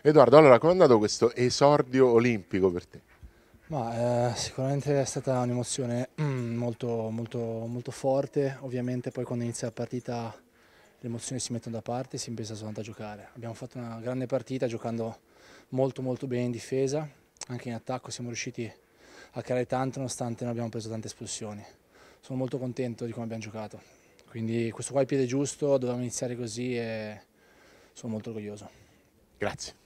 Edoardo, allora come è andato questo esordio olimpico per te? Ma, eh, sicuramente è stata un'emozione mm, molto, molto, molto forte, ovviamente poi quando inizia la partita le emozioni si mettono da parte e si pensa soltanto a giocare. Abbiamo fatto una grande partita giocando molto molto bene in difesa, anche in attacco siamo riusciti a creare tanto nonostante non abbiamo preso tante espulsioni. Sono molto contento di come abbiamo giocato, quindi questo qua è il piede giusto, dovevamo iniziare così e sono molto orgoglioso. Grazie.